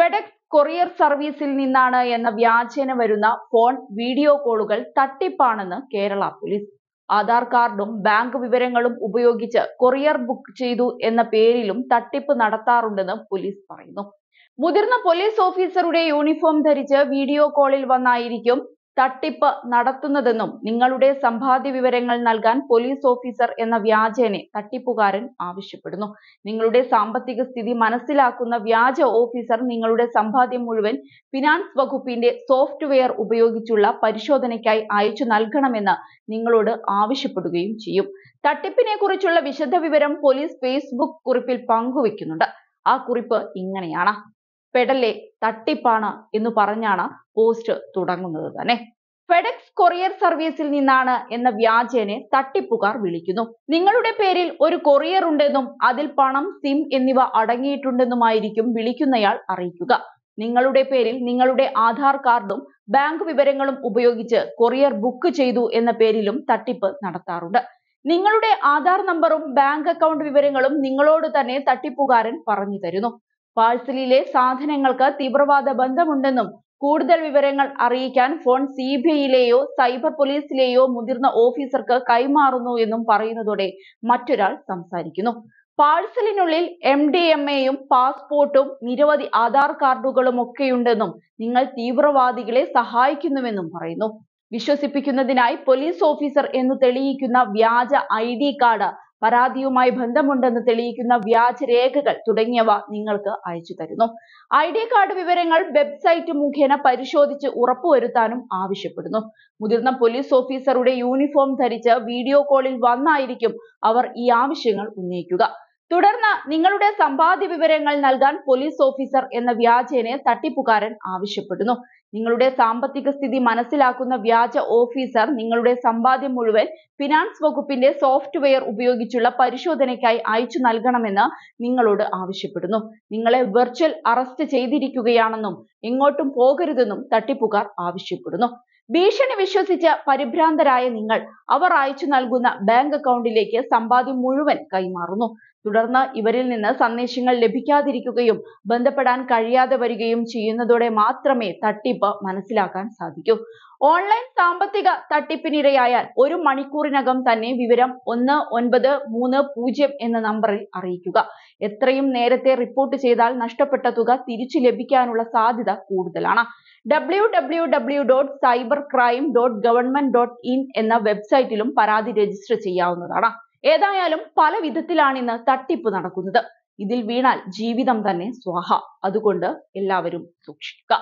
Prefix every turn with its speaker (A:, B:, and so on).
A: FedEx courier സർവീസിൽ നിന്നാണ് എന്ന വ്യാജേന വരുന്ന ഫോൺ വീഡിയോ കോളുകൾ തട്ടിപ്പാണെന്ന് കേരള പോലീസ് ആധാർ കാർഡും ബാങ്ക് വിവരങ്ങളും ഉപയോഗിച്ച് കൊറിയർ ബുക്ക് ചെയ്തു എന്ന പേരിലും തട്ടിപ്പ് നടത്താറുണ്ടെന്ന് പോലീസ് പറയുന്നു മുതിർന്ന പോലീസ് ഓഫീസറുടെ യൂണിഫോം ധരിച്ച് വീഡിയോ കോളിൽ വന്നായിരിക്കും തട്ടിപ്പ് നടത്തുന്നതെന്നും നിങ്ങളുടെ സമ്പാദ്യ വിവരങ്ങൾ നൽകാൻ പോലീസ് ഓഫീസർ എന്ന വ്യാജേനെ തട്ടിപ്പുകാരൻ ആവശ്യപ്പെടുന്നു നിങ്ങളുടെ സാമ്പത്തിക സ്ഥിതി മനസ്സിലാക്കുന്ന വ്യാജ ഓഫീസർ നിങ്ങളുടെ സമ്പാദ്യം മുഴുവൻ ഫിനാൻസ് വകുപ്പിന്റെ സോഫ്റ്റ്വെയർ ഉപയോഗിച്ചുള്ള പരിശോധനയ്ക്കായി അയച്ചു നൽകണമെന്ന് നിങ്ങളോട് ആവശ്യപ്പെടുകയും ചെയ്യും തട്ടിപ്പിനെ കുറിച്ചുള്ള വിശദ വിവരം പോലീസ് ഫേസ്ബുക്ക് കുറിപ്പിൽ പങ്കുവെക്കുന്നുണ്ട് ആ കുറിപ്പ് ഇങ്ങനെയാണ് പെടലെ തട്ടിപ്പാണ് എന്ന് പറഞ്ഞാണ് പോസ്റ്റ് തുടങ്ങുന്നത് തന്നെ ഫെഡെക്സ് കൊറിയർ സർവീസിൽ നിന്നാണ് എന്ന വ്യാജേനെ തട്ടിപ്പുകാർ വിളിക്കുന്നു നിങ്ങളുടെ പേരിൽ ഒരു കൊറിയർ ഉണ്ടെന്നും അതിൽ പണം സിം എന്നിവ അടങ്ങിയിട്ടുണ്ടെന്നുമായിരിക്കും വിളിക്കുന്നയാൾ അറിയിക്കുക നിങ്ങളുടെ പേരിൽ നിങ്ങളുടെ ആധാർ കാർഡും ബാങ്ക് വിവരങ്ങളും ഉപയോഗിച്ച് കൊറിയർ ബുക്ക് ചെയ്തു എന്ന പേരിലും തട്ടിപ്പ് നടത്താറുണ്ട് നിങ്ങളുടെ ആധാർ നമ്പറും ബാങ്ക് അക്കൗണ്ട് വിവരങ്ങളും നിങ്ങളോട് തന്നെ തട്ടിപ്പുകാരൻ പറഞ്ഞു തരുന്നു പാഴ്സലിലെ സാധനങ്ങൾക്ക് തീവ്രവാദ ബന്ധമുണ്ടെന്നും കൂടുതൽ വിവരങ്ങൾ അറിയിക്കാൻ ഫോൺ സി ബി ഐയിലെയോ സൈബർ പോലീസിലെയോ മുതിർന്ന ഓഫീസർക്ക് കൈമാറുന്നു എന്നും പറയുന്നതോടെ മറ്റൊരാൾ സംസാരിക്കുന്നു പാഴ്സലിനുള്ളിൽ എം ഡി എം എയും പാസ്പോർട്ടും നിരവധി ആധാർ കാർഡുകളും ഒക്കെയുണ്ടെന്നും നിങ്ങൾ തീവ്രവാദികളെ സഹായിക്കുന്നുവെന്നും പറയുന്നു വിശ്വസിപ്പിക്കുന്നതിനായി പോലീസ് ഓഫീസർ എന്ന് തെളിയിക്കുന്ന വ്യാജ ഐ ഡി കാർഡ് പരാതിയുമായി ബന്ധമുണ്ടെന്ന് തെളിയിക്കുന്ന വ്യാജരേഖകൾ തുടങ്ങിയവ നിങ്ങൾക്ക് അയച്ചു തരുന്നു ഐ ഡി കാർഡ് വിവരങ്ങൾ വെബ്സൈറ്റ് മുഖേന പരിശോധിച്ച് ഉറപ്പുവരുത്താനും ആവശ്യപ്പെടുന്നു മുതിർന്ന പോലീസ് ഓഫീസറുടെ യൂണിഫോം ധരിച്ച് വീഡിയോ കോളിൽ വന്നായിരിക്കും അവർ ഈ ആവശ്യങ്ങൾ ഉന്നയിക്കുക തുടർന്ന് നിങ്ങളുടെ സമ്പാദ്യ വിവരങ്ങൾ നൽകാൻ പോലീസ് ഓഫീസർ എന്ന വ്യാജേനെ തട്ടിപ്പുകാരൻ ആവശ്യപ്പെടുന്നു നിങ്ങളുടെ സാമ്പത്തിക സ്ഥിതി മനസ്സിലാക്കുന്ന വ്യാജ ഓഫീസർ നിങ്ങളുടെ സമ്പാദ്യം മുഴുവൻ ഫിനാൻസ് വകുപ്പിന്റെ സോഫ്റ്റ്വെയർ ഉപയോഗിച്ചുള്ള പരിശോധനയ്ക്കായി അയച്ചു നൽകണമെന്ന് നിങ്ങളോട് ആവശ്യപ്പെടുന്നു നിങ്ങളെ വെർച്വൽ അറസ്റ്റ് ചെയ്തിരിക്കുകയാണെന്നും എങ്ങോട്ടും പോകരുതെന്നും തട്ടിപ്പുകാർ ആവശ്യപ്പെടുന്നു ഭീഷണി വിശ്വസിച്ച് പരിഭ്രാന്തരായ നിങ്ങൾ അവർ അയച്ചു നൽകുന്ന ബാങ്ക് അക്കൗണ്ടിലേക്ക് സമ്പാദ്യം മുഴുവൻ കൈമാറുന്നു തുടർന്ന് ഇവരിൽ നിന്ന് സന്ദേശങ്ങൾ ലഭിക്കാതിരിക്കുകയും ബന്ധപ്പെടാൻ കഴിയാതെ വരികയും ചെയ്യുന്നതോടെ മാത്രമേ തട്ടിപ്പ് മനസ്സിലാക്കാൻ സാധിക്കൂ ഓൺലൈൻ സാമ്പത്തിക തട്ടിപ്പിനിരയായാൽ ഒരു മണിക്കൂറിനകം തന്നെ വിവരം ഒന്ന് ഒൻപത് മൂന്ന് പൂജ്യം എന്ന നമ്പറിൽ അറിയിക്കുക എത്രയും നേരത്തെ റിപ്പോർട്ട് ചെയ്താൽ നഷ്ടപ്പെട്ട തുക തിരിച്ചു ലഭിക്കാനുള്ള സാധ്യത കൂടുതലാണ് W W W dot cyber crime dot government dot in എന്ന വെബ്സൈറ്റിലും പരാതി രജിസ്റ്റർ ചെയ്യാവുന്നതാണ് ഏതായാലും പല വിധത്തിലാണ് ഇന്ന് തട്ടിപ്പ് നടക്കുന്നത് ഇതിൽ വീണാൽ ജീവിതം തന്നെ സ്വാഹ അതുകൊണ്ട് എല്ലാവരും സൂക്ഷിക്കുക